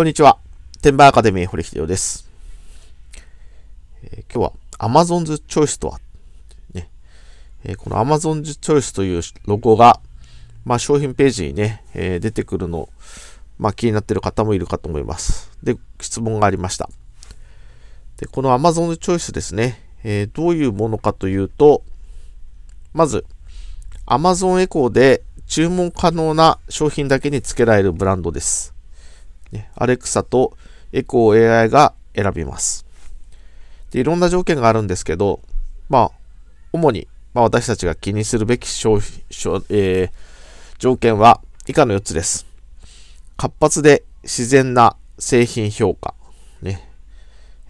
こんにちは。テンバーアカデミー堀秀夫です、えー、今日は Amazon's Choice とは、ねえー、この Amazon's Choice というロゴが、まあ、商品ページにね、えー、出てくるの、まあ、気になってる方もいるかと思います。で、質問がありました。でこの Amazon's Choice ですね、えどういうものかというと、まず、Amazon Echo で注文可能な商品だけに付けられるブランドです。アレクサとエコー AI が選びます。で、いろんな条件があるんですけど、まあ、主に、まあ、私たちが気にするべき商品、えー、条件は以下の4つです。活発で自然な製品評価。ね。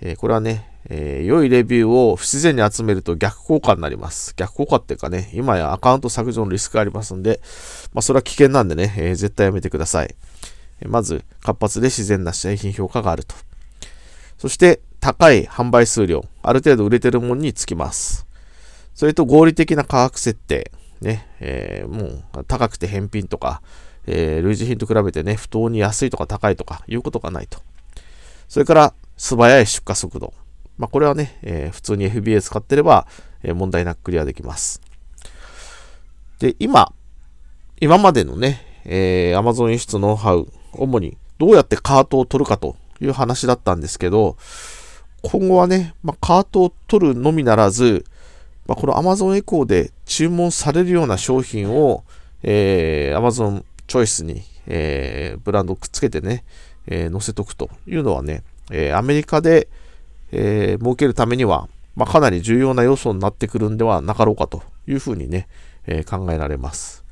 えー、これはね、えー、良いレビューを不自然に集めると逆効果になります。逆効果っていうかね、今やアカウント削除のリスクがありますんで、まあ、それは危険なんでね、えー、絶対やめてください。まず活発で自然な製品評価があると。そして高い販売数量、ある程度売れてるものにつきます。それと合理的な価格設定、ね、えー、もう高くて返品とか、えー、類似品と比べてね、不当に安いとか高いとかいうことがないと。それから素早い出荷速度。まあ、これはね、えー、普通に FBA 使ってれば、え問題なくクリアできます。で、今、今までのね、えー、Amazon 輸出ノウハウ主にどうやってカートを取るかという話だったんですけど、今後はね、まあ、カートを取るのみならず、まあ、この Amazon エコーで注文されるような商品を、えー、Amazon チョイスに、えー、ブランドをくっつけてね、えー、載せとくというのはね、えー、アメリカで、えー、儲けるためには、まあ、かなり重要な要素になってくるんではなかろうかというふうにね、え考えられます。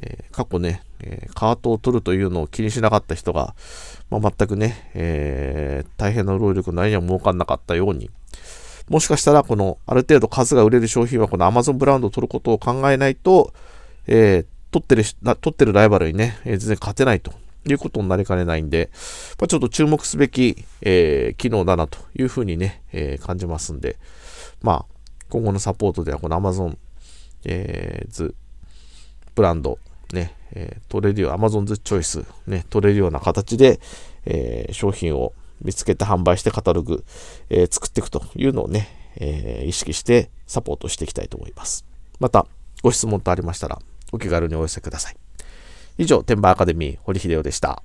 えー、過去ね、えー、カートを取るというのを気にしなかった人が、まあ、全くね、えー、大変な労力何は儲かんなかったように、もしかしたらこのある程度数が売れる商品はこの Amazon ブランドを取ることを考えないと、え取ってる、取ってるライバルにね、え全然勝てないということになりかねないんで、まあ、ちょっと注目すべき、え機能だなというふうにね、え感じますんで、まあ、今後のサポートではこの Amazon、えー、ズブランドね、えー、取れるよう、Amazon's c h o ね、取れるような形で、えー、商品を見つけて販売してカタログ、えー、作っていくというのをね、え意識してサポートしていきたいと思います。また、ご質問とありましたら、お気軽にお寄せください。以上、天板アカデミー、堀秀夫でした。